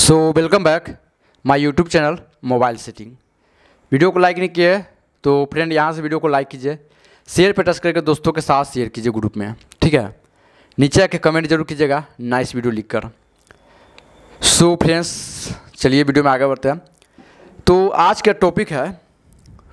so welcome back my YouTube channel mobile setting video को like नहीं किया है तो फ्रेंड यहाँ से वीडियो को लाइक कीजिए शेयर पे टच करके दोस्तों के साथ शेयर कीजिए ग्रुप में ठीक है नीचे आके कमेंट जरूर कीजिएगा नाइस वीडियो लिख कर सो फ्रेंड्स चलिए वीडियो में आगे बढ़ते हैं तो आज का टॉपिक है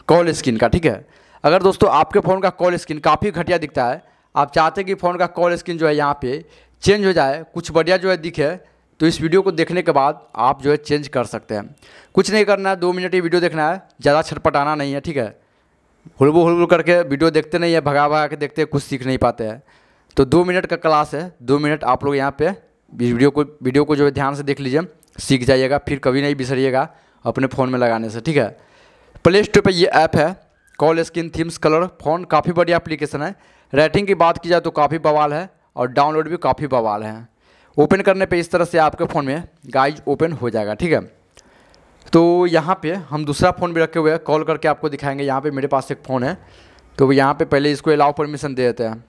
कॉल स्क्रीन का ठीक है अगर दोस्तों आपके फ़ोन का कॉल स्क्रीन काफ़ी घटिया दिखता है आप चाहते हैं कि फ़ोन का कॉल स्क्रीन जो है यहाँ पे चेंज हो जाए कुछ बढ़िया जो है दिखे तो इस वीडियो को देखने के बाद आप जो है चेंज कर सकते हैं कुछ नहीं करना है दो मिनट ही वीडियो देखना है ज़्यादा छटपटाना नहीं है ठीक है हुलबू हुलबुल करके वीडियो देखते नहीं है भगा भगा के देखते हैं कुछ सीख नहीं पाते हैं तो दो मिनट का क्लास है दो मिनट आप लोग यहाँ पर वीडियो को वीडियो को जो है ध्यान से देख लीजिए सीख जाइएगा फिर कभी नहीं बिसरिएगा अपने फ़ोन में लगाने से ठीक है प्ले स्टोर पर यह ऐप है call skin themes colour phone काफ़ी बढ़िया एप्लीकेशन है रेटिंग की बात की जाए तो काफ़ी बवाल है और डाउनलोड भी काफ़ी बवाल है ओपन करने पे इस तरह से आपके फ़ोन में गाइज ओपन हो जाएगा ठीक है तो यहाँ पे हम दूसरा फ़ोन भी रखे हुए हैं कॉल करके आपको दिखाएंगे यहाँ पे मेरे पास एक फ़ोन है तो यहाँ पे पहले इसको अलाउ परमिशन दे देते हैं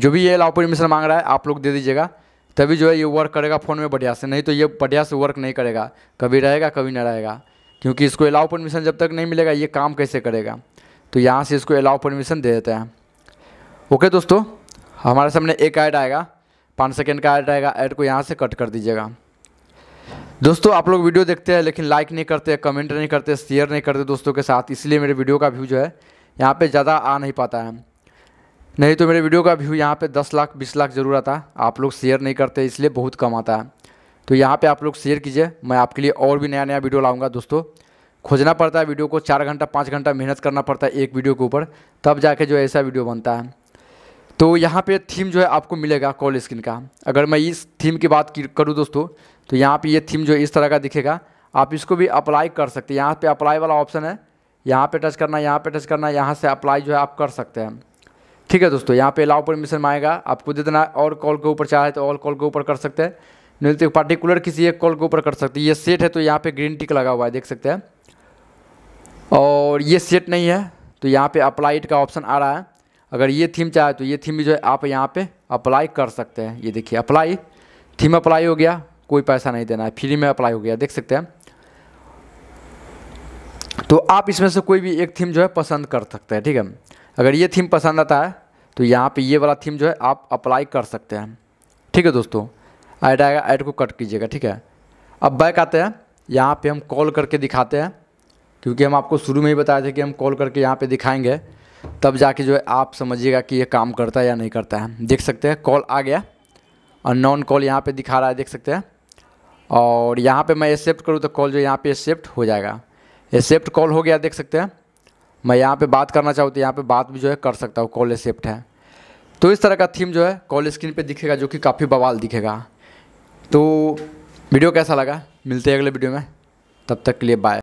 जो भी ये अलाउ परमिशन मांग रहा है आप लोग दे दीजिएगा तभी जो है ये वर्क करेगा फ़ोन में बढ़िया से नहीं तो ये बढ़िया से वर्क नहीं करेगा कभी रहेगा कभी ना रहेगा क्योंकि इसको अलाउ परमिशन जब तक नहीं मिलेगा ये काम कैसे करेगा तो यहाँ से इसको अलाउ परमिशन दे देते हैं ओके दोस्तों हमारे सामने एक ऐड आएगा पाँच सेकेंड का ऐड आएगा ऐड को यहाँ से कट कर दीजिएगा दोस्तों आप लोग वीडियो देखते हैं लेकिन लाइक नहीं करते कमेंट नहीं करते शेयर नहीं करते दोस्तों के साथ इसलिए मेरे वीडियो का व्यू जो है यहाँ पे ज़्यादा आ नहीं पाता है नहीं तो मेरे वीडियो का व्यू यहाँ पे 10 लाख 20 लाख ज़रूर आता आप लोग शेयर नहीं करते इसलिए बहुत कम आता है तो यहाँ पर आप लोग शेयर कीजिए मैं आपके लिए और भी नया नया वीडियो लाऊँगा दोस्तों खोजना पड़ता है वीडियो को चार घंटा पाँच घंटा मेहनत करना पड़ता है एक वीडियो के ऊपर तब जाके जो ऐसा वीडियो बनता है तो यहाँ पे थीम जो है आपको मिलेगा कॉल स्किन का अगर मैं इस थीम की बात करूँ दोस्तों तो यहाँ पे ये थीम जो इस तरह का दिखेगा आप इसको भी अप्लाई कर सकते हैं यहाँ पे अप्लाई वाला ऑप्शन है यहाँ पे टच करना यहाँ पे टच करना यहाँ से अप्लाई जो है आप कर सकते हैं ठीक है दोस्तों यहाँ पे अलाउ परमिशन आएगा आपको जितना और कॉल के ऊपर चाहे तो ऑल कॉल के ऊपर कर सकते हैं नहीं तो पार्टिकुलर किसी एक कॉल के ऊपर कर सकते हैं ये सेट है तो यहाँ पर ग्रीन टिक लगा हुआ है देख सकते हैं और ये सेट नहीं है तो यहाँ पर अप्लाइड का ऑप्शन आ रहा है अगर ये थीम चाहे तो ये थीम भी जो है आप यहाँ पे अप्लाई कर सकते हैं ये देखिए अप्लाई थीम अप्लाई हो गया कोई पैसा नहीं देना है फ्री में अप्लाई हो गया देख सकते हैं तो आप इसमें से कोई भी एक थीम जो है पसंद कर सकते हैं ठीक है अगर ये थीम पसंद आता है तो यहाँ पे ये वाला थीम जो है आप अप्लाई कर सकते हैं ठीक है दोस्तों ऐड आएगा ऐड को कट कीजिएगा ठीक है अब बैक आते हैं यहाँ पे हम कॉल करके दिखाते हैं क्योंकि हम आपको शुरू में ही बताए थे कि हम कॉल करके यहाँ पे दिखाएंगे तब जाके जो है आप समझिएगा कि ये काम करता है या नहीं करता है देख सकते हैं कॉल आ गया और नॉन कॉल यहाँ पे दिखा रहा है देख सकते हैं और यहाँ पे मैं एक्सेप्ट करूँ तो कॉल जो यहाँ पे एक्सेप्ट हो जाएगा एक्सेप्ट कॉल हो गया देख सकते हैं मैं यहाँ पे बात करना चाहूँ तो यहाँ पर बात भी जो है कर सकता हूँ कॉल एक्सेप्ट है तो इस तरह का थीम जो है कॉल स्क्रीन पर दिखेगा जो कि काफ़ी बवाल दिखेगा तो वीडियो कैसा लगा मिलते हैं अगले वीडियो में तब तक के लिए बाय